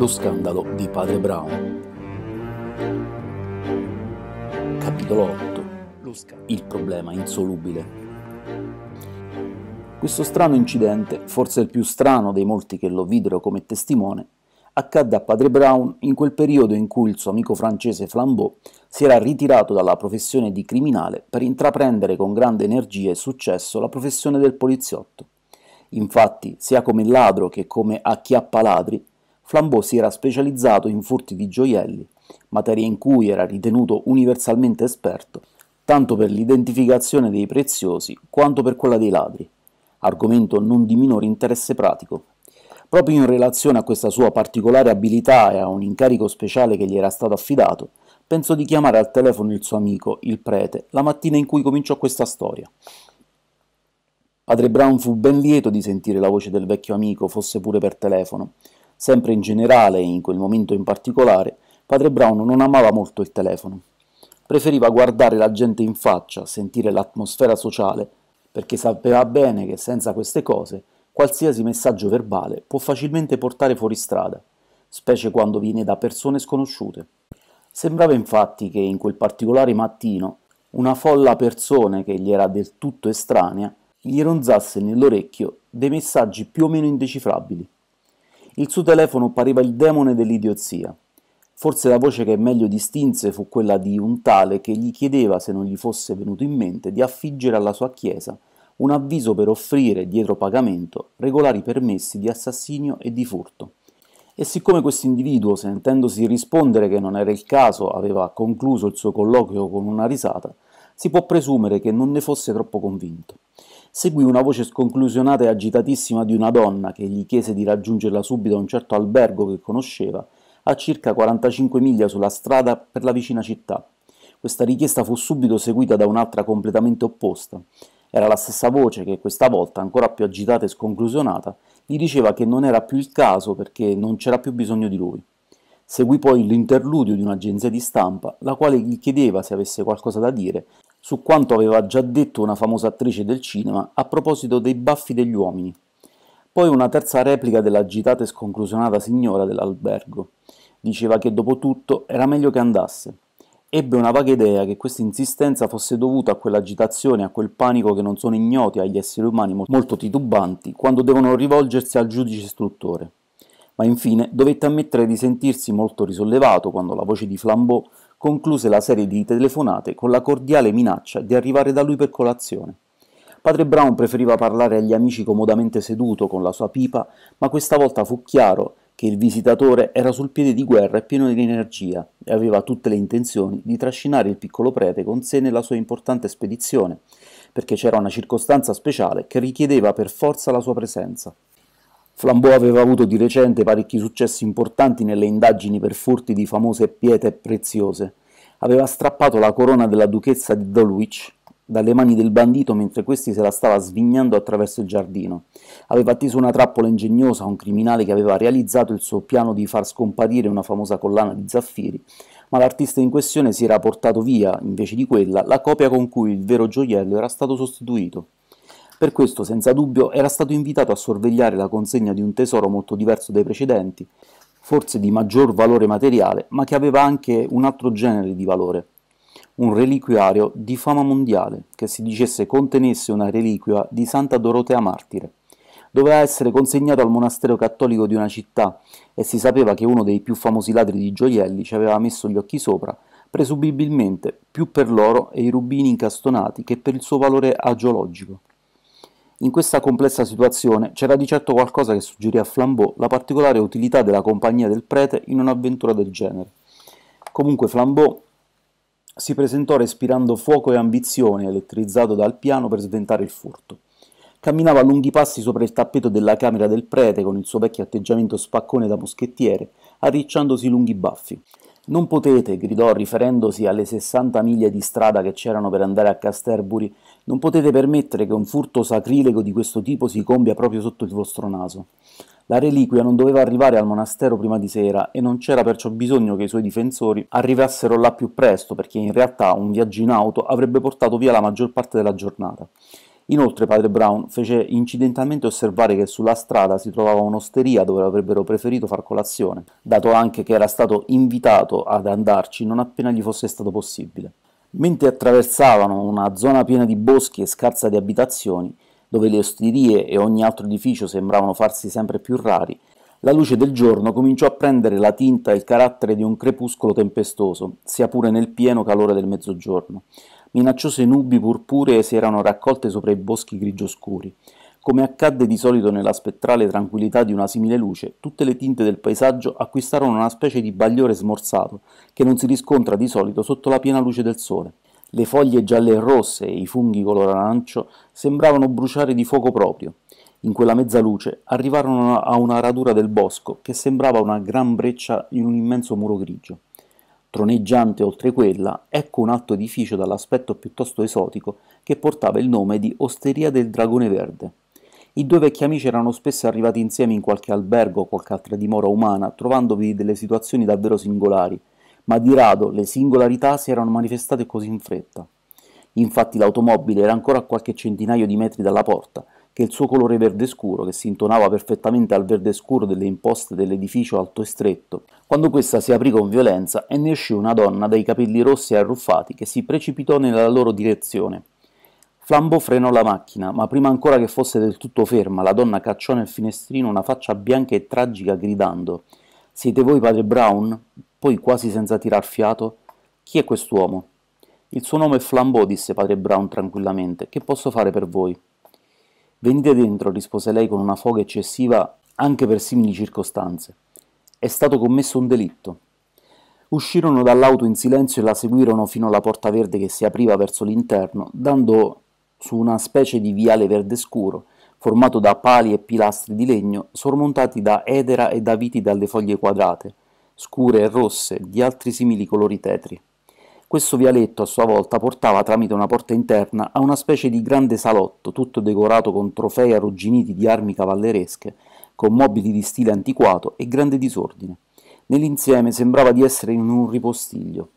lo scandalo di padre Brown. Capitolo 8. Il problema insolubile. Questo strano incidente, forse il più strano dei molti che lo videro come testimone, accadde a padre Brown in quel periodo in cui il suo amico francese Flambeau si era ritirato dalla professione di criminale per intraprendere con grande energia e successo la professione del poliziotto. Infatti, sia come ladro che come acchiappaladri, Flambeau si era specializzato in furti di gioielli, materia in cui era ritenuto universalmente esperto, tanto per l'identificazione dei preziosi quanto per quella dei ladri, argomento non di minore interesse pratico. Proprio in relazione a questa sua particolare abilità e a un incarico speciale che gli era stato affidato, pensò di chiamare al telefono il suo amico, il prete, la mattina in cui cominciò questa storia. Padre Brown fu ben lieto di sentire la voce del vecchio amico, fosse pure per telefono, Sempre in generale e in quel momento in particolare, padre Brown non amava molto il telefono. Preferiva guardare la gente in faccia, sentire l'atmosfera sociale, perché sapeva bene che senza queste cose qualsiasi messaggio verbale può facilmente portare fuori strada, specie quando viene da persone sconosciute. Sembrava infatti che in quel particolare mattino una folla persone che gli era del tutto estranea gli ronzasse nell'orecchio dei messaggi più o meno indecifrabili. Il suo telefono pareva il demone dell'idiozia. Forse la voce che meglio distinse fu quella di un tale che gli chiedeva se non gli fosse venuto in mente di affiggere alla sua chiesa un avviso per offrire, dietro pagamento, regolari permessi di assassinio e di furto. E siccome questo individuo, sentendosi rispondere che non era il caso, aveva concluso il suo colloquio con una risata, si può presumere che non ne fosse troppo convinto seguì una voce sconclusionata e agitatissima di una donna che gli chiese di raggiungerla subito a un certo albergo che conosceva, a circa 45 miglia sulla strada per la vicina città. Questa richiesta fu subito seguita da un'altra completamente opposta. Era la stessa voce che questa volta, ancora più agitata e sconclusionata, gli diceva che non era più il caso perché non c'era più bisogno di lui. Seguì poi l'interludio di un'agenzia di stampa, la quale gli chiedeva se avesse qualcosa da dire su quanto aveva già detto una famosa attrice del cinema a proposito dei baffi degli uomini. Poi una terza replica dell'agitata e sconclusionata signora dell'albergo. Diceva che dopo tutto era meglio che andasse. Ebbe una vaga idea che questa insistenza fosse dovuta a quell'agitazione, a quel panico che non sono ignoti agli esseri umani molto titubanti quando devono rivolgersi al giudice istruttore. Ma infine dovette ammettere di sentirsi molto risollevato quando la voce di Flambeau concluse la serie di telefonate con la cordiale minaccia di arrivare da lui per colazione. Padre Brown preferiva parlare agli amici comodamente seduto con la sua pipa, ma questa volta fu chiaro che il visitatore era sul piede di guerra e pieno di energia e aveva tutte le intenzioni di trascinare il piccolo prete con sé nella sua importante spedizione, perché c'era una circostanza speciale che richiedeva per forza la sua presenza. Flambeau aveva avuto di recente parecchi successi importanti nelle indagini per furti di famose pietre preziose. Aveva strappato la corona della duchessa di Dulwich dalle mani del bandito mentre questi se la stava svignando attraverso il giardino. Aveva atteso una trappola ingegnosa a un criminale che aveva realizzato il suo piano di far scomparire una famosa collana di zaffiri, ma l'artista in questione si era portato via, invece di quella, la copia con cui il vero gioiello era stato sostituito. Per questo, senza dubbio, era stato invitato a sorvegliare la consegna di un tesoro molto diverso dai precedenti, forse di maggior valore materiale, ma che aveva anche un altro genere di valore, un reliquiario di fama mondiale che si dicesse contenesse una reliquia di Santa Dorotea Martire. Doveva essere consegnato al monastero cattolico di una città e si sapeva che uno dei più famosi ladri di gioielli ci aveva messo gli occhi sopra, presumibilmente più per l'oro e i rubini incastonati che per il suo valore agiologico. In questa complessa situazione c'era di certo qualcosa che suggerì a Flambeau la particolare utilità della compagnia del prete in un'avventura del genere. Comunque Flambeau si presentò respirando fuoco e ambizione, elettrizzato dal piano per sventare il furto. Camminava a lunghi passi sopra il tappeto della camera del prete con il suo vecchio atteggiamento spaccone da moschettiere, arricciandosi i lunghi baffi. Non potete, gridò riferendosi alle 60 miglia di strada che c'erano per andare a Casterbury non potete permettere che un furto sacrilego di questo tipo si compia proprio sotto il vostro naso. La reliquia non doveva arrivare al monastero prima di sera e non c'era perciò bisogno che i suoi difensori arrivassero là più presto, perché in realtà un viaggio in auto avrebbe portato via la maggior parte della giornata. Inoltre padre Brown fece incidentalmente osservare che sulla strada si trovava un'osteria dove avrebbero preferito far colazione, dato anche che era stato invitato ad andarci non appena gli fosse stato possibile. Mentre attraversavano una zona piena di boschi e scarsa di abitazioni, dove le osterie e ogni altro edificio sembravano farsi sempre più rari, la luce del giorno cominciò a prendere la tinta e il carattere di un crepuscolo tempestoso, sia pure nel pieno calore del mezzogiorno. Minacciose nubi purpuree si erano raccolte sopra i boschi grigio scuri. Come accadde di solito nella spettrale tranquillità di una simile luce, tutte le tinte del paesaggio acquistarono una specie di bagliore smorzato, che non si riscontra di solito sotto la piena luce del sole. Le foglie gialle e rosse e i funghi color arancio sembravano bruciare di fuoco proprio. In quella mezza luce arrivarono a una radura del bosco che sembrava una gran breccia in un immenso muro grigio. Troneggiante oltre quella, ecco un alto edificio dall'aspetto piuttosto esotico che portava il nome di Osteria del Dragone Verde. I due vecchi amici erano spesso arrivati insieme in qualche albergo o qualche altra dimora umana, trovandovi delle situazioni davvero singolari, ma di rado le singolarità si erano manifestate così in fretta. Infatti l'automobile era ancora a qualche centinaio di metri dalla porta, che il suo colore verde scuro, che si intonava perfettamente al verde scuro delle imposte dell'edificio alto e stretto, quando questa si aprì con violenza e ne uscì una donna dai capelli rossi e arruffati che si precipitò nella loro direzione. Flambo frenò la macchina, ma prima ancora che fosse del tutto ferma, la donna cacciò nel finestrino una faccia bianca e tragica gridando Siete voi padre Brown? Poi quasi senza tirar fiato Chi è quest'uomo? Il suo nome è Flambeau, disse padre Brown tranquillamente. Che posso fare per voi? Venite dentro, rispose lei con una foga eccessiva anche per simili circostanze. È stato commesso un delitto. Uscirono dall'auto in silenzio e la seguirono fino alla porta verde che si apriva verso l'interno, dando su una specie di viale verde scuro, formato da pali e pilastri di legno sormontati da edera e da viti dalle foglie quadrate, scure e rosse, di altri simili colori tetri. Questo vialetto a sua volta portava tramite una porta interna a una specie di grande salotto, tutto decorato con trofei arrugginiti di armi cavalleresche, con mobili di stile antiquato e grande disordine. Nell'insieme sembrava di essere in un ripostiglio.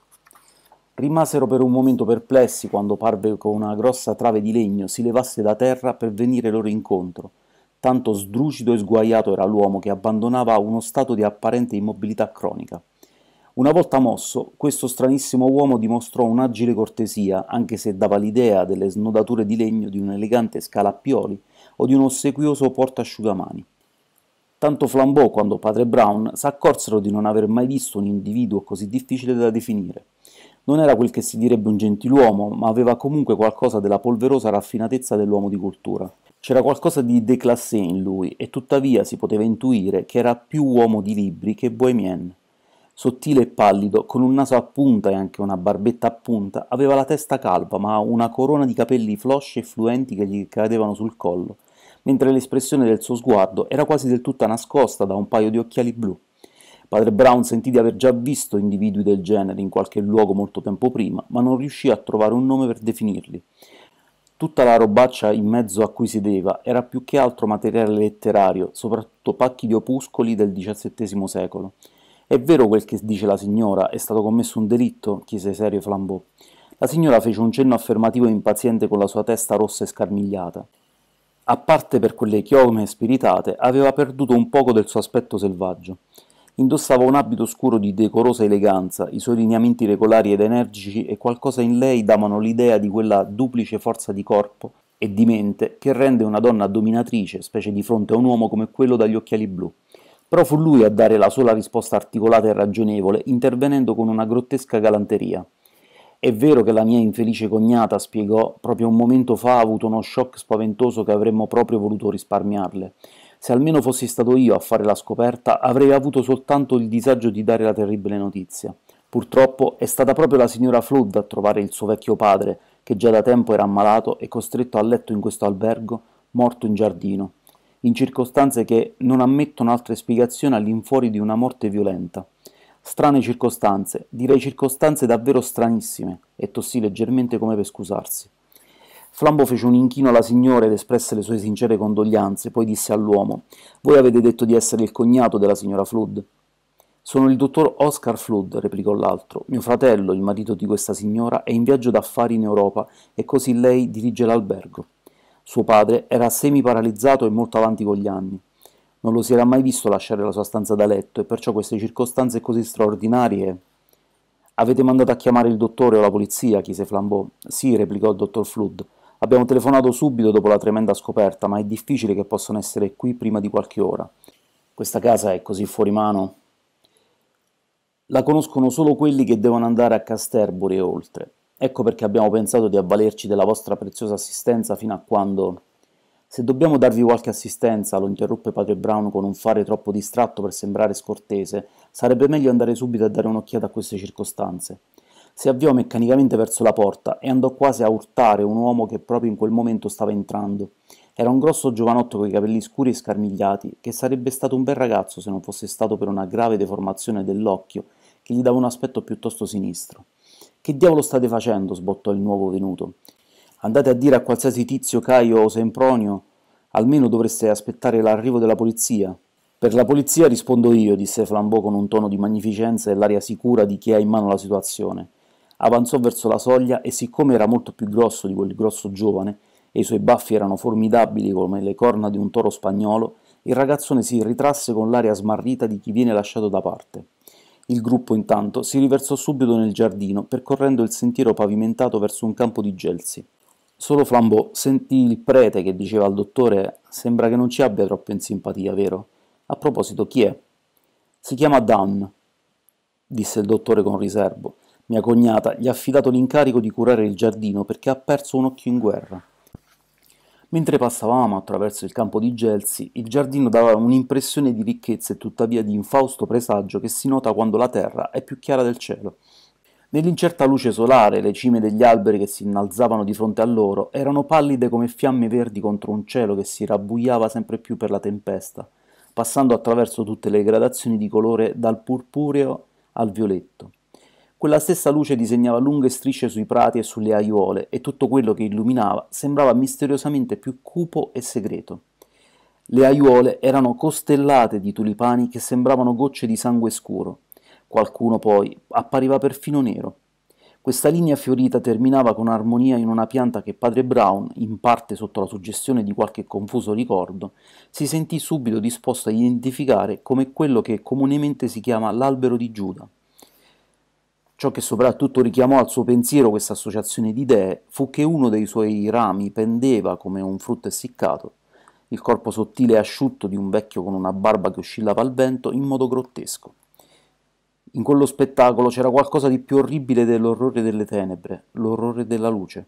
Rimasero per un momento perplessi quando parve che una grossa trave di legno si levasse da terra per venire loro incontro. Tanto sdrucido e sguaiato era l'uomo che abbandonava uno stato di apparente immobilità cronica. Una volta mosso, questo stranissimo uomo dimostrò un'agile cortesia, anche se dava l'idea delle snodature di legno di un elegante scalappioli o di un ossequioso portasciugamani. Tanto flambò quando padre Brown s'accorsero di non aver mai visto un individuo così difficile da definire. Non era quel che si direbbe un gentiluomo, ma aveva comunque qualcosa della polverosa raffinatezza dell'uomo di cultura. C'era qualcosa di déclassé in lui, e tuttavia si poteva intuire che era più uomo di libri che bohemien. Sottile e pallido, con un naso a punta e anche una barbetta a punta, aveva la testa calva, ma una corona di capelli flosci e fluenti che gli cadevano sul collo, mentre l'espressione del suo sguardo era quasi del tutto nascosta da un paio di occhiali blu. Padre Brown sentì di aver già visto individui del genere in qualche luogo molto tempo prima, ma non riuscì a trovare un nome per definirli. Tutta la robaccia in mezzo a cui sedeva era più che altro materiale letterario, soprattutto pacchi di opuscoli del XVII secolo. È vero quel che dice la signora, è stato commesso un delitto? chiese serio Flambeau. La signora fece un cenno affermativo e impaziente con la sua testa rossa e scarmigliata. A parte per quelle chiome spiritate, aveva perduto un poco del suo aspetto selvaggio. Indossava un abito scuro di decorosa eleganza, i suoi lineamenti regolari ed energici e qualcosa in lei davano l'idea di quella duplice forza di corpo e di mente che rende una donna dominatrice, specie di fronte a un uomo come quello dagli occhiali blu. Però fu lui a dare la sola risposta articolata e ragionevole, intervenendo con una grottesca galanteria. È vero che la mia infelice cognata, spiegò, proprio un momento fa ha avuto uno shock spaventoso che avremmo proprio voluto risparmiarle. Se almeno fossi stato io a fare la scoperta, avrei avuto soltanto il disagio di dare la terribile notizia. Purtroppo è stata proprio la signora Flood a trovare il suo vecchio padre, che già da tempo era ammalato e costretto a letto in questo albergo, morto in giardino, in circostanze che non ammettono altre spiegazioni all'infuori di una morte violenta. Strane circostanze, direi circostanze davvero stranissime, e tossì leggermente come per scusarsi. Flambo fece un inchino alla signora ed espresse le sue sincere condoglianze, poi disse all'uomo Voi avete detto di essere il cognato della signora Flood? Sono il dottor Oscar Flood, replicò l'altro. Mio fratello, il marito di questa signora, è in viaggio d'affari in Europa e così lei dirige l'albergo. Suo padre era semi-paralizzato e molto avanti con gli anni. Non lo si era mai visto lasciare la sua stanza da letto e perciò queste circostanze così straordinarie. Avete mandato a chiamare il dottore o la polizia? chiese Flambeau. Sì, replicò il dottor Flood. Abbiamo telefonato subito dopo la tremenda scoperta, ma è difficile che possano essere qui prima di qualche ora. Questa casa è così fuori mano. La conoscono solo quelli che devono andare a Casterbury e oltre. Ecco perché abbiamo pensato di avvalerci della vostra preziosa assistenza fino a quando... Se dobbiamo darvi qualche assistenza, lo interruppe padre Brown con un fare troppo distratto per sembrare scortese, sarebbe meglio andare subito a dare un'occhiata a queste circostanze. Si avviò meccanicamente verso la porta e andò quasi a urtare un uomo che proprio in quel momento stava entrando. Era un grosso giovanotto coi capelli scuri e scarmigliati, che sarebbe stato un bel ragazzo se non fosse stato per una grave deformazione dell'occhio che gli dava un aspetto piuttosto sinistro. Che diavolo state facendo? sbottò il nuovo venuto. Andate a dire a qualsiasi tizio Caio o Sempronio, almeno dovreste aspettare l'arrivo della polizia. Per la polizia rispondo io, disse Flambeau con un tono di magnificenza e l'aria sicura di chi ha in mano la situazione avanzò verso la soglia e siccome era molto più grosso di quel grosso giovane e i suoi baffi erano formidabili come le corna di un toro spagnolo, il ragazzone si ritrasse con l'aria smarrita di chi viene lasciato da parte. Il gruppo intanto si riversò subito nel giardino, percorrendo il sentiero pavimentato verso un campo di gelsi. Solo Flambeau sentì il prete che diceva al dottore «Sembra che non ci abbia troppo in simpatia, vero? A proposito, chi è?» «Si chiama Dan», disse il dottore con riservo. Mia cognata gli ha affidato l'incarico di curare il giardino perché ha perso un occhio in guerra. Mentre passavamo attraverso il campo di gelsi, il giardino dava un'impressione di ricchezza e tuttavia di infausto presagio che si nota quando la terra è più chiara del cielo. Nell'incerta luce solare, le cime degli alberi che si innalzavano di fronte a loro erano pallide come fiamme verdi contro un cielo che si rabbuiava sempre più per la tempesta, passando attraverso tutte le gradazioni di colore dal purpureo al violetto. Quella stessa luce disegnava lunghe strisce sui prati e sulle aiuole e tutto quello che illuminava sembrava misteriosamente più cupo e segreto. Le aiuole erano costellate di tulipani che sembravano gocce di sangue scuro. Qualcuno poi appariva perfino nero. Questa linea fiorita terminava con armonia in una pianta che padre Brown, in parte sotto la suggestione di qualche confuso ricordo, si sentì subito disposto a identificare come quello che comunemente si chiama l'albero di Giuda. Ciò che soprattutto richiamò al suo pensiero questa associazione di idee fu che uno dei suoi rami pendeva come un frutto essiccato, il corpo sottile e asciutto di un vecchio con una barba che oscillava al vento in modo grottesco. In quello spettacolo c'era qualcosa di più orribile dell'orrore delle tenebre, l'orrore della luce,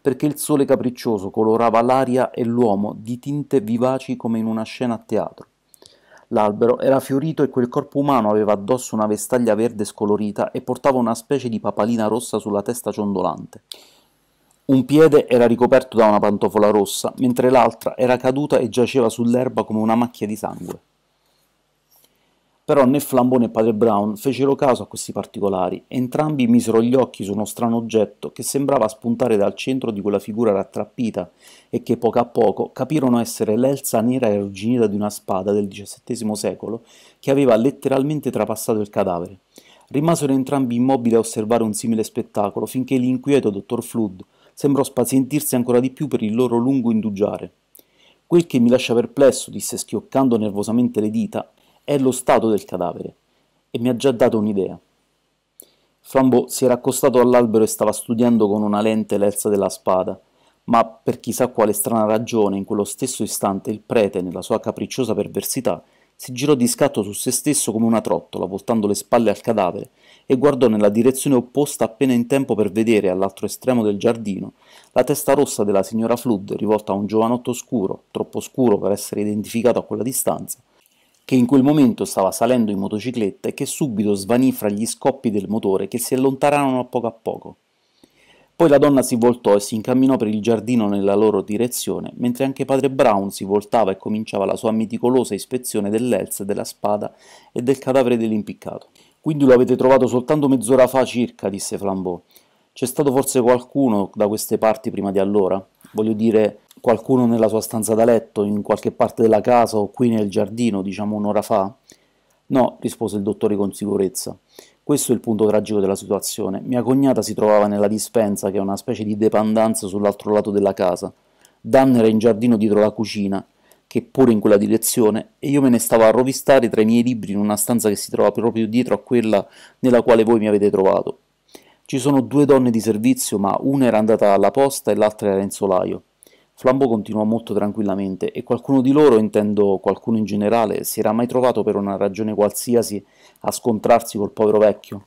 perché il sole capriccioso colorava l'aria e l'uomo di tinte vivaci come in una scena a teatro L'albero era fiorito e quel corpo umano aveva addosso una vestaglia verde scolorita e portava una specie di papalina rossa sulla testa ciondolante. Un piede era ricoperto da una pantofola rossa, mentre l'altra era caduta e giaceva sull'erba come una macchia di sangue. Però né Flambone né Padre Brown fecero caso a questi particolari. Entrambi misero gli occhi su uno strano oggetto che sembrava spuntare dal centro di quella figura rattrappita e che poco a poco capirono essere l'elsa nera e arrugginita di una spada del XVII secolo che aveva letteralmente trapassato il cadavere. Rimasero entrambi immobili a osservare un simile spettacolo finché l'inquieto dottor Flood sembrò spazientirsi ancora di più per il loro lungo indugiare. Quel che mi lascia perplesso, disse schioccando nervosamente le dita, è lo stato del cadavere e mi ha già dato un'idea. Flambeau si era accostato all'albero e stava studiando con una lente l'elsa della spada, ma per chissà quale strana ragione in quello stesso istante il prete, nella sua capricciosa perversità, si girò di scatto su se stesso come una trottola, voltando le spalle al cadavere, e guardò nella direzione opposta appena in tempo per vedere, all'altro estremo del giardino, la testa rossa della signora Flood rivolta a un giovanotto scuro, troppo scuro per essere identificato a quella distanza, che in quel momento stava salendo in motocicletta e che subito svanì fra gli scoppi del motore che si allontanarono a poco a poco. Poi la donna si voltò e si incamminò per il giardino nella loro direzione, mentre anche padre Brown si voltava e cominciava la sua meticolosa ispezione dell'elsa, della spada e del cadavere dell'impiccato. Quindi lo avete trovato soltanto mezz'ora fa circa, disse Flambeau. C'è stato forse qualcuno da queste parti prima di allora? voglio dire qualcuno nella sua stanza da letto, in qualche parte della casa o qui nel giardino, diciamo un'ora fa? No, rispose il dottore con sicurezza. Questo è il punto tragico della situazione. Mia cognata si trovava nella dispensa, che è una specie di dependenza sull'altro lato della casa. Dan era in giardino dietro la cucina, che è pure in quella direzione, e io me ne stavo a rovistare tra i miei libri in una stanza che si trova proprio dietro a quella nella quale voi mi avete trovato. Ci sono due donne di servizio, ma una era andata alla posta e l'altra era in solaio. Flambo continuò molto tranquillamente e qualcuno di loro, intendo qualcuno in generale, si era mai trovato per una ragione qualsiasi a scontrarsi col povero vecchio?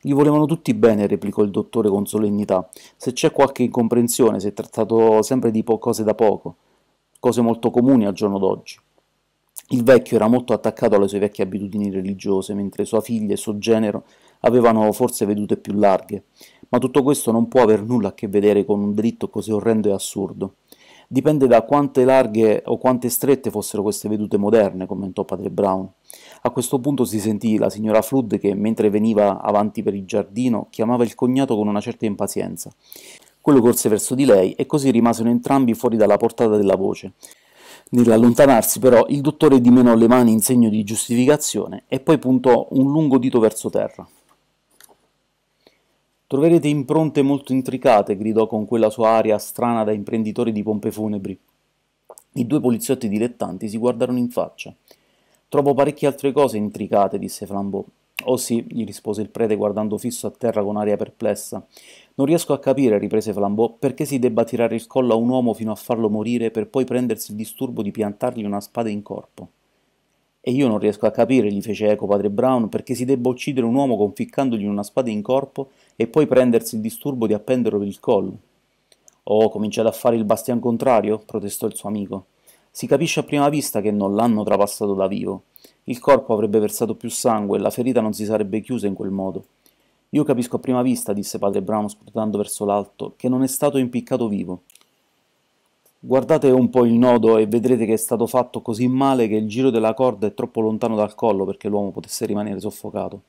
Gli volevano tutti bene, replicò il dottore con solennità. Se c'è qualche incomprensione, si è trattato sempre di cose da poco, cose molto comuni al giorno d'oggi. Il vecchio era molto attaccato alle sue vecchie abitudini religiose, mentre sua figlia e suo genero avevano forse vedute più larghe, ma tutto questo non può aver nulla a che vedere con un delitto così orrendo e assurdo. Dipende da quante larghe o quante strette fossero queste vedute moderne, commentò padre Brown. A questo punto si sentì la signora Flood che, mentre veniva avanti per il giardino, chiamava il cognato con una certa impazienza. Quello corse verso di lei e così rimasero entrambi fuori dalla portata della voce. Nell'allontanarsi però il dottore dimenò le mani in segno di giustificazione e poi puntò un lungo dito verso terra. Troverete impronte molto intricate, gridò con quella sua aria strana da imprenditore di pompe funebri. I due poliziotti dilettanti si guardarono in faccia. Trovo parecchie altre cose intricate, disse Flambeau. Oh sì, gli rispose il prete guardando fisso a terra con aria perplessa. Non riesco a capire, riprese Flambeau, perché si debba tirare il collo a un uomo fino a farlo morire per poi prendersi il disturbo di piantargli una spada in corpo. E io non riesco a capire, gli fece eco padre Brown, perché si debba uccidere un uomo conficcandogli una spada in corpo e poi prendersi il disturbo di appenderlo per il collo. Oh, cominciate a fare il bastian contrario? protestò il suo amico. Si capisce a prima vista che non l'hanno trapassato da vivo. Il corpo avrebbe versato più sangue e la ferita non si sarebbe chiusa in quel modo. Io capisco a prima vista, disse padre Brown sputando verso l'alto, che non è stato impiccato vivo. Guardate un po' il nodo e vedrete che è stato fatto così male che il giro della corda è troppo lontano dal collo perché l'uomo potesse rimanere soffocato.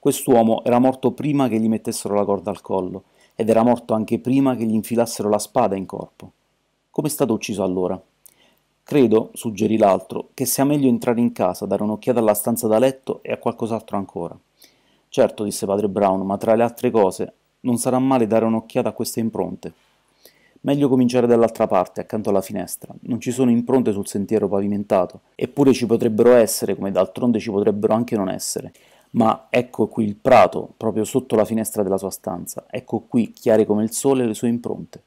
Quest'uomo era morto prima che gli mettessero la corda al collo ed era morto anche prima che gli infilassero la spada in corpo. Come è stato ucciso allora? Credo, suggerì l'altro, che sia meglio entrare in casa, dare un'occhiata alla stanza da letto e a qualcos'altro ancora. Certo, disse padre Brown, ma tra le altre cose non sarà male dare un'occhiata a queste impronte. Meglio cominciare dall'altra parte, accanto alla finestra. Non ci sono impronte sul sentiero pavimentato, eppure ci potrebbero essere, come d'altronde ci potrebbero anche non essere. Ma ecco qui il prato, proprio sotto la finestra della sua stanza. Ecco qui, chiare come il sole, le sue impronte.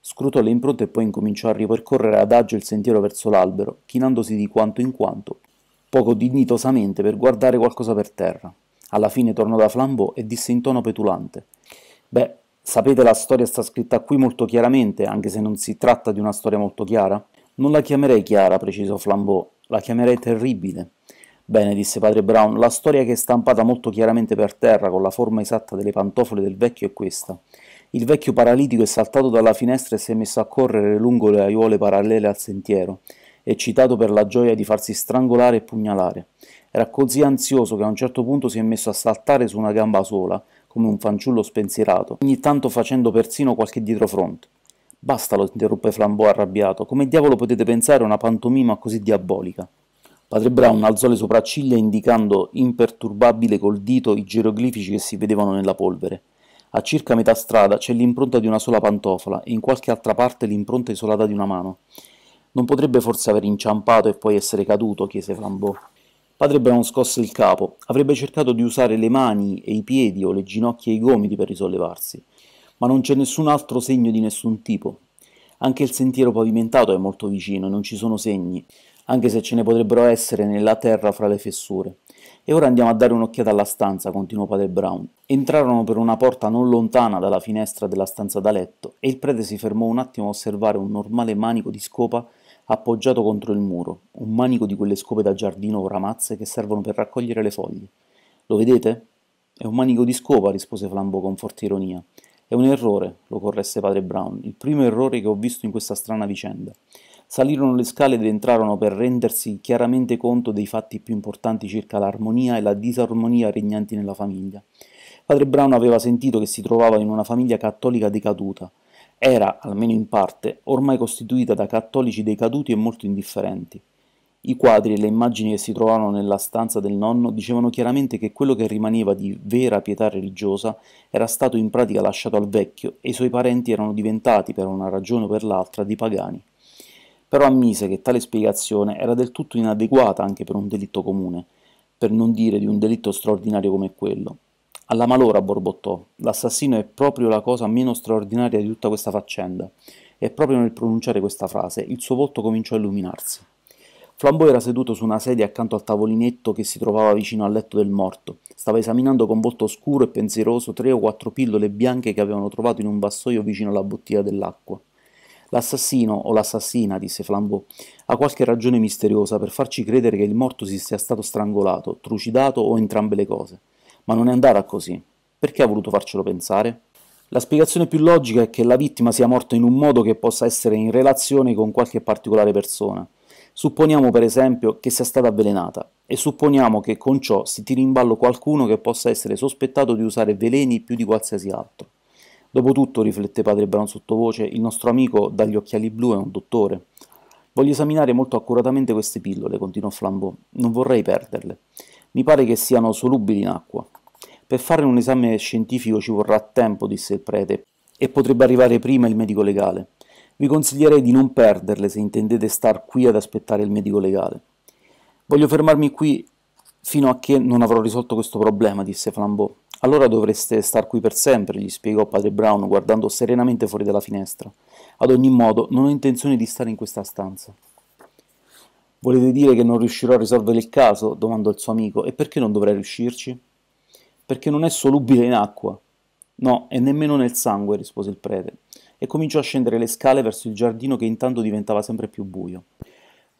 Scrutò le impronte e poi incominciò a ripercorrere adagio il sentiero verso l'albero, chinandosi di quanto in quanto, poco dignitosamente per guardare qualcosa per terra. Alla fine tornò da Flambeau e disse in tono petulante: Beh, Sapete, la storia sta scritta qui molto chiaramente, anche se non si tratta di una storia molto chiara? Non la chiamerei chiara, precisò Flambeau, la chiamerei terribile. Bene, disse padre Brown, la storia che è stampata molto chiaramente per terra, con la forma esatta delle pantofole del vecchio, è questa. Il vecchio paralitico è saltato dalla finestra e si è messo a correre lungo le aiuole parallele al sentiero, eccitato per la gioia di farsi strangolare e pugnalare. Era così ansioso che a un certo punto si è messo a saltare su una gamba sola, come un fanciullo spensierato, ogni tanto facendo persino qualche dietrofront. Basta, lo interruppe Flambeau arrabbiato, come diavolo potete pensare a una pantomima così diabolica? Padre Brown alzò le sopracciglia indicando imperturbabile col dito i geroglifici che si vedevano nella polvere. A circa metà strada c'è l'impronta di una sola pantofola e in qualche altra parte l'impronta isolata di una mano. Non potrebbe forse aver inciampato e poi essere caduto? chiese Flambeau. Padre Brown scosse il capo. Avrebbe cercato di usare le mani e i piedi o le ginocchia e i gomiti per risollevarsi, ma non c'è nessun altro segno di nessun tipo. Anche il sentiero pavimentato è molto vicino e non ci sono segni, anche se ce ne potrebbero essere nella terra fra le fessure. E ora andiamo a dare un'occhiata alla stanza, continuò padre Brown. Entrarono per una porta non lontana dalla finestra della stanza da letto e il prete si fermò un attimo a osservare un normale manico di scopa appoggiato contro il muro, un manico di quelle scope da giardino o ramazze che servono per raccogliere le foglie. Lo vedete? È un manico di scopa, rispose Flambeau con forte ironia. È un errore, lo corresse padre Brown, il primo errore che ho visto in questa strana vicenda. Salirono le scale ed entrarono per rendersi chiaramente conto dei fatti più importanti circa l'armonia e la disarmonia regnanti nella famiglia. Padre Brown aveva sentito che si trovava in una famiglia cattolica decaduta, era, almeno in parte, ormai costituita da cattolici decaduti e molto indifferenti. I quadri e le immagini che si trovavano nella stanza del nonno dicevano chiaramente che quello che rimaneva di vera pietà religiosa era stato in pratica lasciato al vecchio e i suoi parenti erano diventati, per una ragione o per l'altra, di pagani. Però ammise che tale spiegazione era del tutto inadeguata anche per un delitto comune, per non dire di un delitto straordinario come quello, alla malora borbottò. L'assassino è proprio la cosa meno straordinaria di tutta questa faccenda. E proprio nel pronunciare questa frase il suo volto cominciò a illuminarsi. Flambeau era seduto su una sedia accanto al tavolinetto che si trovava vicino al letto del morto. Stava esaminando con volto scuro e pensieroso tre o quattro pillole bianche che avevano trovato in un vassoio vicino alla bottiglia dell'acqua. L'assassino o l'assassina, disse Flambeau, ha qualche ragione misteriosa per farci credere che il morto si sia stato strangolato, trucidato o entrambe le cose. Ma non è andata così. Perché ha voluto farcelo pensare? La spiegazione più logica è che la vittima sia morta in un modo che possa essere in relazione con qualche particolare persona. Supponiamo per esempio che sia stata avvelenata e supponiamo che con ciò si tiri in ballo qualcuno che possa essere sospettato di usare veleni più di qualsiasi altro. Dopotutto, riflette padre Brown sottovoce, il nostro amico dagli occhiali blu è un dottore. Voglio esaminare molto accuratamente queste pillole, continuò Flambeau. Non vorrei perderle. Mi pare che siano solubili in acqua. Per fare un esame scientifico ci vorrà tempo, disse il prete, e potrebbe arrivare prima il medico legale. Vi consiglierei di non perderle se intendete star qui ad aspettare il medico legale. Voglio fermarmi qui fino a che non avrò risolto questo problema, disse Flambeau. Allora dovreste star qui per sempre, gli spiegò padre Brown guardando serenamente fuori dalla finestra. Ad ogni modo, non ho intenzione di stare in questa stanza. Volete dire che non riuscirò a risolvere il caso? domandò il suo amico. E perché non dovrei riuscirci? perché non è solubile in acqua. No, e nemmeno nel sangue, rispose il prete, e cominciò a scendere le scale verso il giardino che intanto diventava sempre più buio.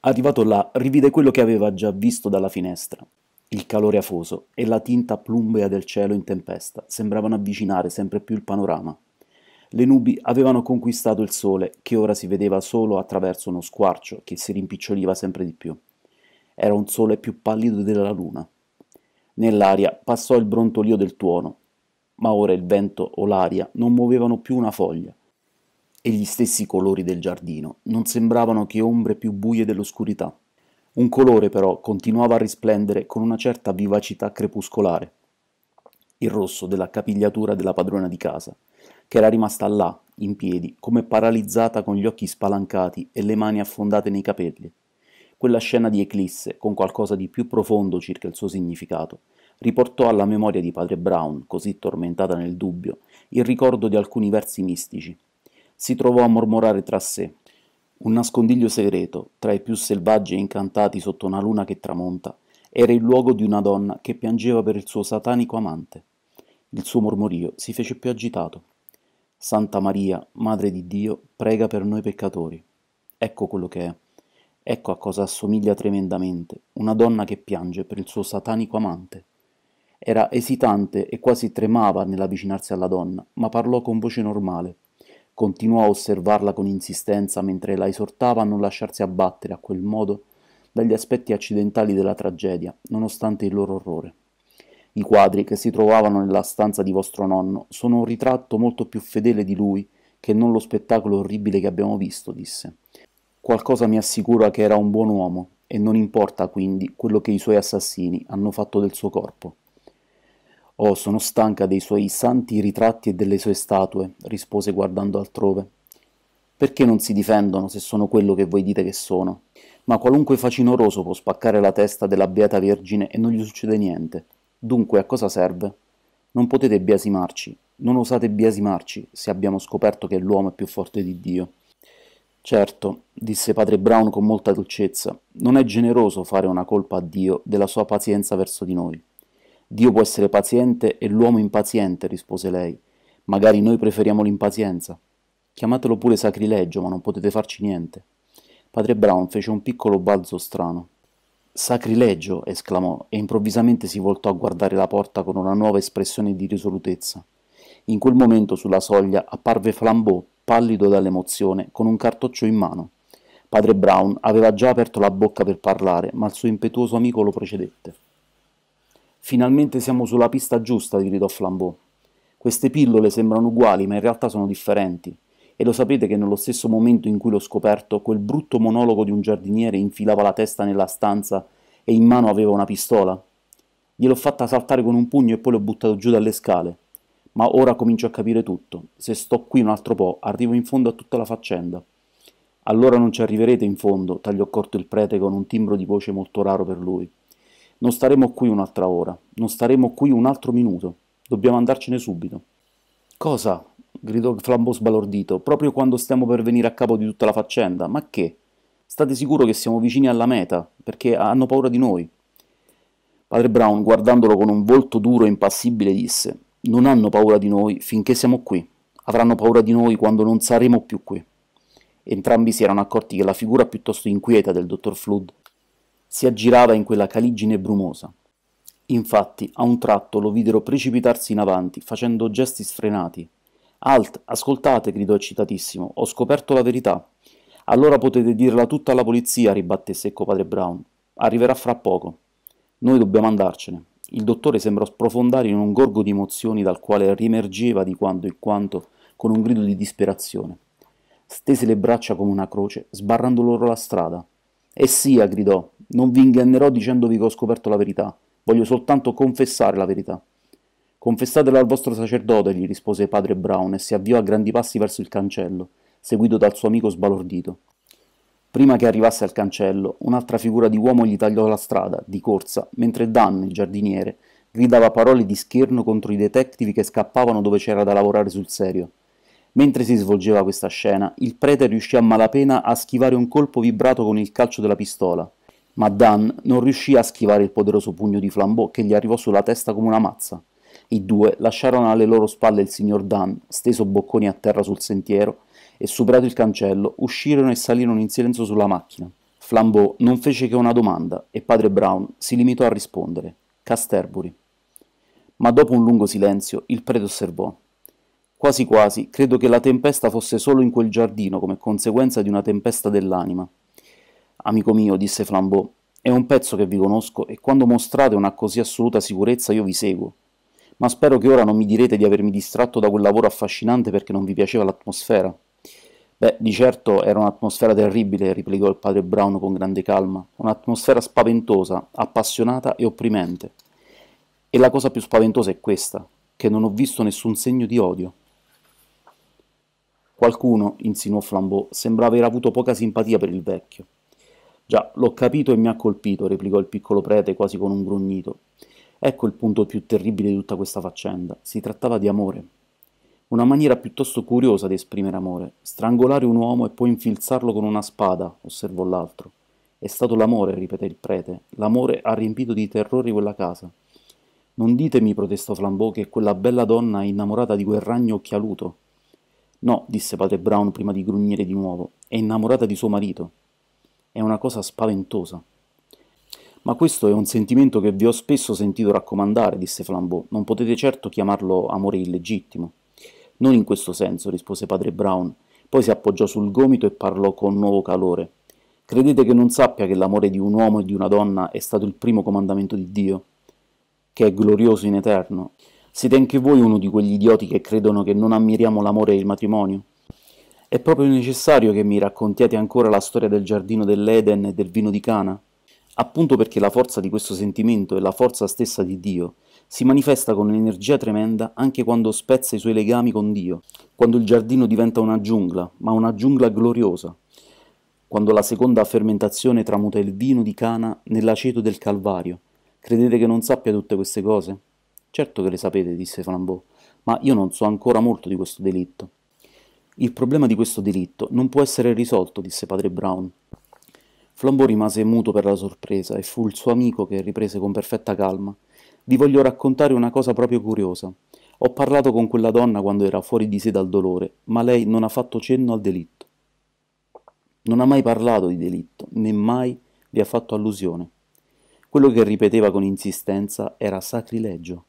Arrivato là, rivide quello che aveva già visto dalla finestra. Il calore afoso e la tinta plumbea del cielo in tempesta sembravano avvicinare sempre più il panorama. Le nubi avevano conquistato il sole, che ora si vedeva solo attraverso uno squarcio che si rimpiccioliva sempre di più. Era un sole più pallido della luna. Nell'aria passò il brontolio del tuono, ma ora il vento o l'aria non muovevano più una foglia e gli stessi colori del giardino non sembravano che ombre più buie dell'oscurità. Un colore però continuava a risplendere con una certa vivacità crepuscolare, il rosso della capigliatura della padrona di casa, che era rimasta là, in piedi, come paralizzata con gli occhi spalancati e le mani affondate nei capelli quella scena di eclisse, con qualcosa di più profondo circa il suo significato, riportò alla memoria di padre Brown, così tormentata nel dubbio, il ricordo di alcuni versi mistici. Si trovò a mormorare tra sé, un nascondiglio segreto, tra i più selvaggi e incantati sotto una luna che tramonta, era il luogo di una donna che piangeva per il suo satanico amante. Il suo mormorio si fece più agitato. Santa Maria, Madre di Dio, prega per noi peccatori. Ecco quello che è. Ecco a cosa assomiglia tremendamente una donna che piange per il suo satanico amante. Era esitante e quasi tremava nell'avvicinarsi alla donna, ma parlò con voce normale. Continuò a osservarla con insistenza mentre la esortava a non lasciarsi abbattere a quel modo dagli aspetti accidentali della tragedia, nonostante il loro orrore. I quadri che si trovavano nella stanza di vostro nonno sono un ritratto molto più fedele di lui che non lo spettacolo orribile che abbiamo visto, disse. Qualcosa mi assicura che era un buon uomo, e non importa quindi quello che i suoi assassini hanno fatto del suo corpo. Oh, sono stanca dei suoi santi ritratti e delle sue statue, rispose guardando altrove. Perché non si difendono se sono quello che voi dite che sono? Ma qualunque facinoroso può spaccare la testa della Beata Vergine e non gli succede niente. Dunque a cosa serve? Non potete biasimarci, non osate biasimarci se abbiamo scoperto che l'uomo è più forte di Dio. Certo, disse padre Brown con molta dolcezza, non è generoso fare una colpa a Dio della sua pazienza verso di noi. Dio può essere paziente e l'uomo impaziente, rispose lei. Magari noi preferiamo l'impazienza. Chiamatelo pure sacrilegio, ma non potete farci niente. Padre Brown fece un piccolo balzo strano. Sacrilegio! esclamò e improvvisamente si voltò a guardare la porta con una nuova espressione di risolutezza. In quel momento sulla soglia apparve Flambeau, pallido dall'emozione, con un cartoccio in mano. Padre Brown aveva già aperto la bocca per parlare, ma il suo impetuoso amico lo precedette. Finalmente siamo sulla pista giusta, gridò Flambeau. Queste pillole sembrano uguali, ma in realtà sono differenti. E lo sapete che nello stesso momento in cui l'ho scoperto, quel brutto monologo di un giardiniere infilava la testa nella stanza e in mano aveva una pistola? Gliel'ho fatta saltare con un pugno e poi l'ho buttato giù dalle scale ma ora comincio a capire tutto. Se sto qui un altro po', arrivo in fondo a tutta la faccenda. Allora non ci arriverete in fondo, tagliò corto il prete con un timbro di voce molto raro per lui. Non staremo qui un'altra ora, non staremo qui un altro minuto. Dobbiamo andarcene subito. Cosa? gridò Flambeau sbalordito, proprio quando stiamo per venire a capo di tutta la faccenda. Ma che? State sicuro che siamo vicini alla meta, perché hanno paura di noi. Padre Brown, guardandolo con un volto duro e impassibile, disse non hanno paura di noi finché siamo qui, avranno paura di noi quando non saremo più qui. Entrambi si erano accorti che la figura piuttosto inquieta del dottor Flood si aggirava in quella caligine brumosa. Infatti, a un tratto lo videro precipitarsi in avanti, facendo gesti sfrenati. Alt, ascoltate, gridò eccitatissimo, ho scoperto la verità. Allora potete dirla tutta alla polizia, ribatté secco padre Brown. Arriverà fra poco. Noi dobbiamo andarcene. Il dottore sembrò sprofondare in un gorgo di emozioni dal quale riemergeva di quanto in quanto con un grido di disperazione. Stese le braccia come una croce, sbarrando loro la strada. E eh sia, gridò, non vi ingannerò dicendovi che ho scoperto la verità, voglio soltanto confessare la verità. Confessatela al vostro sacerdote, gli rispose padre Brown e si avviò a grandi passi verso il cancello, seguito dal suo amico sbalordito. Prima che arrivasse al cancello, un'altra figura di uomo gli tagliò la strada, di corsa, mentre Dan, il giardiniere, gridava parole di scherno contro i detective che scappavano dove c'era da lavorare sul serio. Mentre si svolgeva questa scena, il prete riuscì a malapena a schivare un colpo vibrato con il calcio della pistola, ma Dan non riuscì a schivare il poderoso pugno di Flambeau che gli arrivò sulla testa come una mazza. I due lasciarono alle loro spalle il signor Dan, steso bocconi a terra sul sentiero, e superato il cancello, uscirono e salirono in silenzio sulla macchina. Flambeau non fece che una domanda e padre Brown si limitò a rispondere: Casterbury. Ma dopo un lungo silenzio il prete osservò: Quasi quasi credo che la tempesta fosse solo in quel giardino come conseguenza di una tempesta dell'anima. Amico mio, disse Flambeau, è un pezzo che vi conosco e quando mostrate una così assoluta sicurezza io vi seguo. Ma spero che ora non mi direte di avermi distratto da quel lavoro affascinante perché non vi piaceva l'atmosfera. Beh, di certo era un'atmosfera terribile, replicò il padre Brown con grande calma, un'atmosfera spaventosa, appassionata e opprimente. E la cosa più spaventosa è questa, che non ho visto nessun segno di odio. Qualcuno, insinuò Flambeau, sembra aver avuto poca simpatia per il vecchio. Già, l'ho capito e mi ha colpito, replicò il piccolo prete quasi con un grugnito. Ecco il punto più terribile di tutta questa faccenda. Si trattava di amore. Una maniera piuttosto curiosa di esprimere amore, strangolare un uomo e poi infilzarlo con una spada, osservò l'altro. È stato l'amore, ripeté il prete, l'amore ha riempito di terrori quella casa. Non ditemi, protestò Flambeau, che quella bella donna è innamorata di quel ragno occhialuto. No, disse padre Brown prima di grugnire di nuovo, è innamorata di suo marito. È una cosa spaventosa. Ma questo è un sentimento che vi ho spesso sentito raccomandare, disse Flambeau. Non potete certo chiamarlo amore illegittimo. Non in questo senso, rispose padre Brown. Poi si appoggiò sul gomito e parlò con nuovo calore. Credete che non sappia che l'amore di un uomo e di una donna è stato il primo comandamento di Dio, che è glorioso in eterno? Siete anche voi uno di quegli idioti che credono che non ammiriamo l'amore e il matrimonio? È proprio necessario che mi raccontiate ancora la storia del giardino dell'Eden e del vino di Cana? Appunto perché la forza di questo sentimento è la forza stessa di Dio, si manifesta con un'energia tremenda anche quando spezza i suoi legami con Dio, quando il giardino diventa una giungla, ma una giungla gloriosa, quando la seconda fermentazione tramuta il vino di Cana nell'aceto del Calvario. Credete che non sappia tutte queste cose? Certo che le sapete, disse Flambeau, ma io non so ancora molto di questo delitto. Il problema di questo delitto non può essere risolto, disse padre Brown. Flambeau rimase muto per la sorpresa e fu il suo amico che riprese con perfetta calma vi voglio raccontare una cosa proprio curiosa. Ho parlato con quella donna quando era fuori di sé dal dolore, ma lei non ha fatto cenno al delitto. Non ha mai parlato di delitto, né mai vi ha fatto allusione. Quello che ripeteva con insistenza era sacrilegio.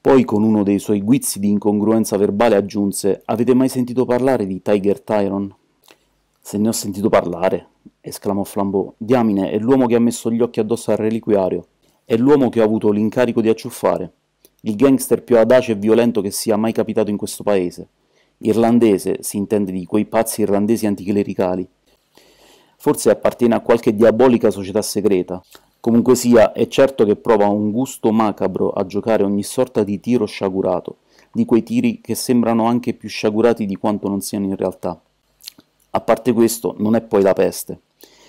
Poi con uno dei suoi guizzi di incongruenza verbale aggiunse Avete mai sentito parlare di Tiger Tyron? Se ne ho sentito parlare, esclamò Flambeau. Diamine, è l'uomo che ha messo gli occhi addosso al reliquiario è l'uomo che ho avuto l'incarico di acciuffare, il gangster più audace e violento che sia mai capitato in questo paese. Irlandese, si intende di quei pazzi irlandesi anticlericali. Forse appartiene a qualche diabolica società segreta. Comunque sia, è certo che prova un gusto macabro a giocare ogni sorta di tiro sciagurato, di quei tiri che sembrano anche più sciagurati di quanto non siano in realtà. A parte questo, non è poi la peste.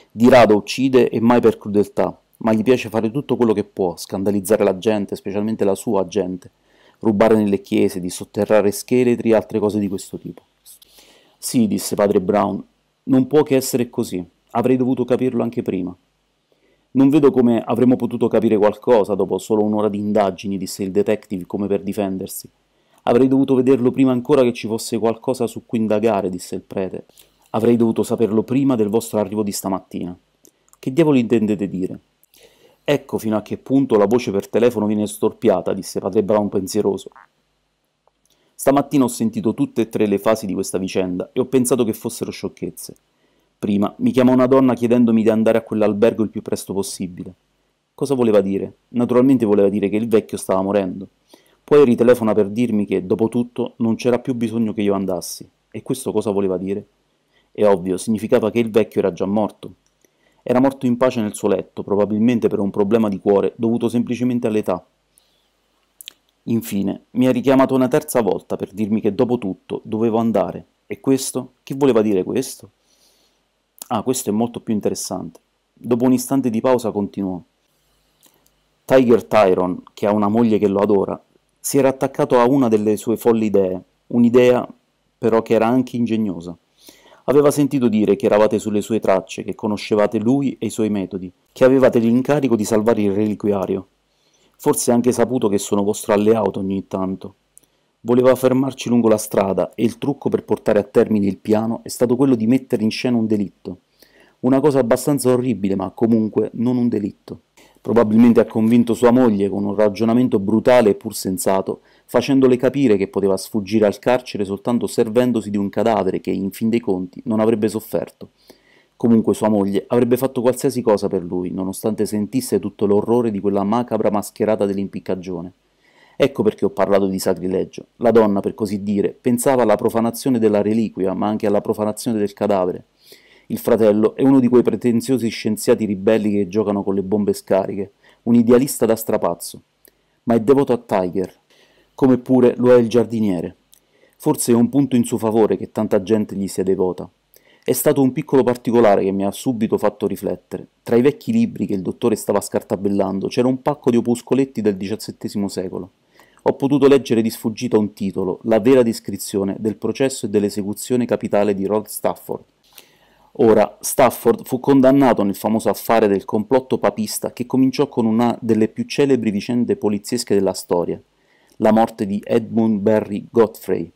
Di rado uccide e mai per crudeltà, ma gli piace fare tutto quello che può, scandalizzare la gente, specialmente la sua gente, rubare nelle chiese, dissotterrare scheletri e altre cose di questo tipo. Sì, disse padre Brown, non può che essere così, avrei dovuto capirlo anche prima. Non vedo come avremmo potuto capire qualcosa dopo solo un'ora di indagini, disse il detective come per difendersi. Avrei dovuto vederlo prima ancora che ci fosse qualcosa su cui indagare, disse il prete. Avrei dovuto saperlo prima del vostro arrivo di stamattina. Che diavolo intendete dire? Ecco fino a che punto la voce per telefono viene storpiata, disse padre Brown pensieroso. Stamattina ho sentito tutte e tre le fasi di questa vicenda e ho pensato che fossero sciocchezze. Prima mi chiamò una donna chiedendomi di andare a quell'albergo il più presto possibile. Cosa voleva dire? Naturalmente voleva dire che il vecchio stava morendo. Poi ritelefona per dirmi che, dopo tutto, non c'era più bisogno che io andassi. E questo cosa voleva dire? È ovvio, significava che il vecchio era già morto. Era morto in pace nel suo letto, probabilmente per un problema di cuore dovuto semplicemente all'età. Infine, mi ha richiamato una terza volta per dirmi che dopo tutto dovevo andare. E questo? Chi voleva dire questo? Ah, questo è molto più interessante. Dopo un istante di pausa continuò. Tiger Tyron, che ha una moglie che lo adora, si era attaccato a una delle sue folli idee, un'idea però che era anche ingegnosa. Aveva sentito dire che eravate sulle sue tracce, che conoscevate lui e i suoi metodi, che avevate l'incarico di salvare il reliquiario. Forse ha anche saputo che sono vostro alleato ogni tanto. Voleva fermarci lungo la strada e il trucco per portare a termine il piano è stato quello di mettere in scena un delitto. Una cosa abbastanza orribile, ma comunque non un delitto. Probabilmente ha convinto sua moglie, con un ragionamento brutale e pur sensato, facendole capire che poteva sfuggire al carcere soltanto servendosi di un cadavere che, in fin dei conti, non avrebbe sofferto. Comunque sua moglie avrebbe fatto qualsiasi cosa per lui, nonostante sentisse tutto l'orrore di quella macabra mascherata dell'impiccagione. Ecco perché ho parlato di sacrilegio. La donna, per così dire, pensava alla profanazione della reliquia, ma anche alla profanazione del cadavere. Il fratello è uno di quei pretenziosi scienziati ribelli che giocano con le bombe scariche, un idealista da strapazzo. Ma è devoto a Tiger, come pure lo è il giardiniere. Forse è un punto in suo favore che tanta gente gli sia devota. È stato un piccolo particolare che mi ha subito fatto riflettere. Tra i vecchi libri che il dottore stava scartabellando c'era un pacco di opuscoletti del XVII secolo. Ho potuto leggere di sfuggita un titolo, la vera descrizione del processo e dell'esecuzione capitale di Rod Stafford. Ora, Stafford fu condannato nel famoso affare del complotto papista che cominciò con una delle più celebri vicende poliziesche della storia, la morte di Edmund Barry Godfrey,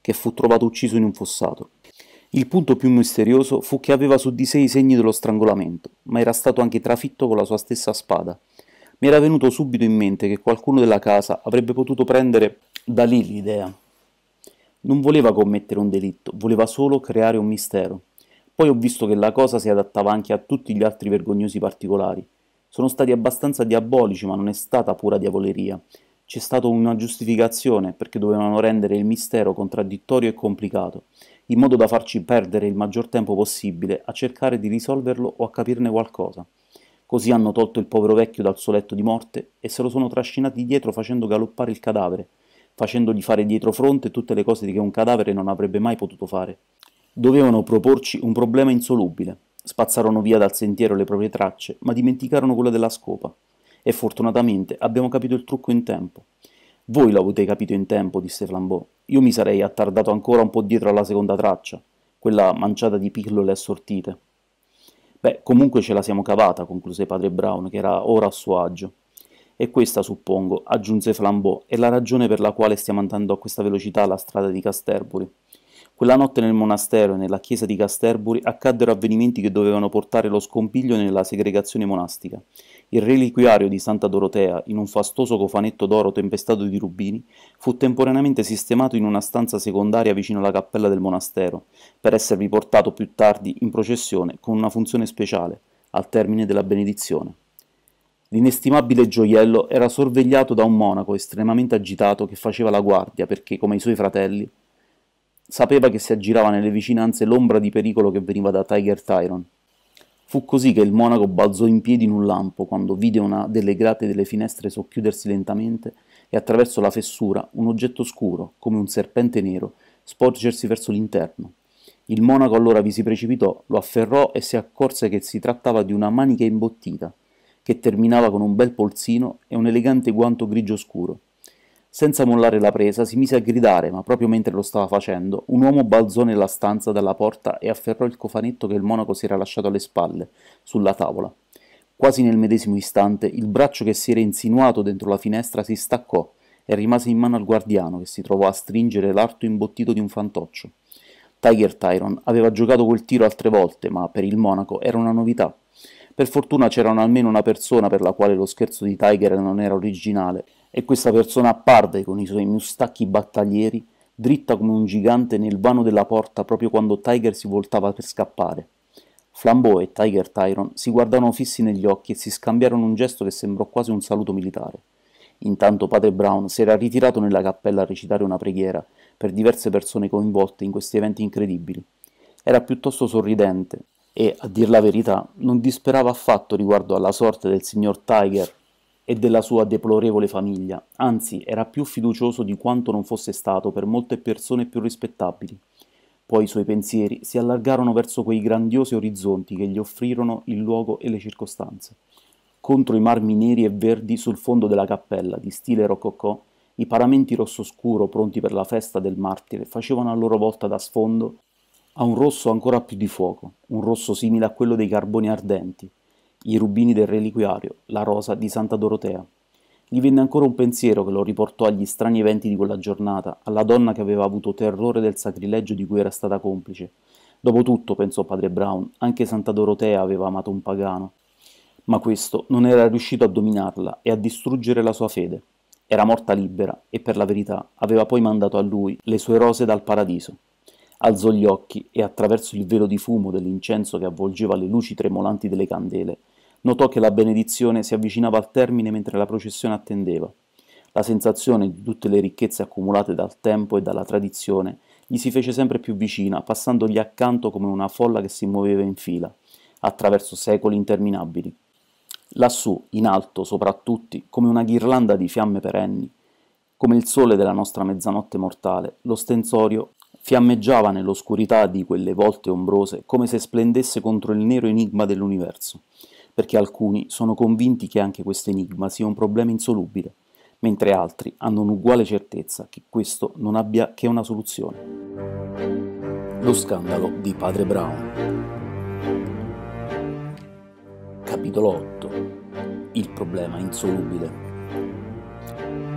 che fu trovato ucciso in un fossato. Il punto più misterioso fu che aveva su di sé i segni dello strangolamento, ma era stato anche trafitto con la sua stessa spada. Mi era venuto subito in mente che qualcuno della casa avrebbe potuto prendere da lì l'idea. Non voleva commettere un delitto, voleva solo creare un mistero. Poi ho visto che la cosa si adattava anche a tutti gli altri vergognosi particolari. Sono stati abbastanza diabolici, ma non è stata pura diavoleria c'è stata una giustificazione perché dovevano rendere il mistero contraddittorio e complicato, in modo da farci perdere il maggior tempo possibile a cercare di risolverlo o a capirne qualcosa. Così hanno tolto il povero vecchio dal suo letto di morte e se lo sono trascinati dietro facendo galoppare il cadavere, facendogli fare dietro fronte tutte le cose che un cadavere non avrebbe mai potuto fare. Dovevano proporci un problema insolubile. Spazzarono via dal sentiero le proprie tracce, ma dimenticarono quella della scopa. E fortunatamente abbiamo capito il trucco in tempo. Voi lo avete capito in tempo, disse Flambeau. Io mi sarei attardato ancora un po' dietro alla seconda traccia, quella manciata di pillole assortite. Beh, comunque ce la siamo cavata, concluse padre Brown, che era ora a suo agio. E questa, suppongo, aggiunse Flambeau, è la ragione per la quale stiamo andando a questa velocità alla strada di Casterbury. Quella notte nel monastero e nella chiesa di Casterbury accaddero avvenimenti che dovevano portare lo scompiglio nella segregazione monastica, il reliquiario di Santa Dorotea, in un fastoso cofanetto d'oro tempestato di rubini, fu temporaneamente sistemato in una stanza secondaria vicino alla cappella del monastero, per esservi portato più tardi in processione con una funzione speciale, al termine della benedizione. L'inestimabile gioiello era sorvegliato da un monaco estremamente agitato che faceva la guardia perché, come i suoi fratelli, sapeva che si aggirava nelle vicinanze l'ombra di pericolo che veniva da Tiger Tyron Fu così che il monaco balzò in piedi in un lampo quando vide una delle grate delle finestre socchiudersi lentamente e attraverso la fessura un oggetto scuro, come un serpente nero, sporgersi verso l'interno. Il monaco allora vi si precipitò, lo afferrò e si accorse che si trattava di una manica imbottita, che terminava con un bel polsino e un elegante guanto grigio scuro. Senza mollare la presa, si mise a gridare, ma proprio mentre lo stava facendo, un uomo balzò nella stanza dalla porta e afferrò il cofanetto che il monaco si era lasciato alle spalle, sulla tavola. Quasi nel medesimo istante, il braccio che si era insinuato dentro la finestra si staccò e rimase in mano al guardiano, che si trovò a stringere l'arto imbottito di un fantoccio. Tiger Tyron aveva giocato quel tiro altre volte, ma per il monaco era una novità. Per fortuna c'era almeno una persona per la quale lo scherzo di Tiger non era originale, e questa persona apparve con i suoi mustacchi battaglieri, dritta come un gigante nel vano della porta proprio quando Tiger si voltava per scappare. Flambeau e Tiger Tyron si guardarono fissi negli occhi e si scambiarono un gesto che sembrò quasi un saluto militare. Intanto padre Brown si era ritirato nella cappella a recitare una preghiera per diverse persone coinvolte in questi eventi incredibili. Era piuttosto sorridente e, a dir la verità, non disperava affatto riguardo alla sorte del signor Tiger e della sua deplorevole famiglia, anzi era più fiducioso di quanto non fosse stato per molte persone più rispettabili. Poi i suoi pensieri si allargarono verso quei grandiosi orizzonti che gli offrirono il luogo e le circostanze. Contro i marmi neri e verdi sul fondo della cappella, di stile rococò, i paramenti rosso scuro pronti per la festa del martire facevano a loro volta da sfondo a un rosso ancora più di fuoco, un rosso simile a quello dei carboni ardenti, i rubini del reliquiario, la rosa di Santa Dorotea. Gli venne ancora un pensiero che lo riportò agli strani eventi di quella giornata, alla donna che aveva avuto terrore del sacrilegio di cui era stata complice. Dopotutto, pensò padre Brown, anche Santa Dorotea aveva amato un pagano. Ma questo non era riuscito a dominarla e a distruggere la sua fede. Era morta libera e, per la verità, aveva poi mandato a lui le sue rose dal paradiso. Alzò gli occhi e, attraverso il velo di fumo dell'incenso che avvolgeva le luci tremolanti delle candele, notò che la benedizione si avvicinava al termine mentre la processione attendeva. La sensazione di tutte le ricchezze accumulate dal tempo e dalla tradizione gli si fece sempre più vicina, passandogli accanto come una folla che si muoveva in fila, attraverso secoli interminabili. Lassù, in alto, sopra tutti, come una ghirlanda di fiamme perenni, come il sole della nostra mezzanotte mortale, l'ostensorio Fiammeggiava nell'oscurità di quelle volte ombrose come se splendesse contro il nero enigma dell'universo, perché alcuni sono convinti che anche questo enigma sia un problema insolubile, mentre altri hanno un'uguale certezza che questo non abbia che una soluzione. Lo scandalo di Padre Brown. Capitolo 8. Il problema insolubile.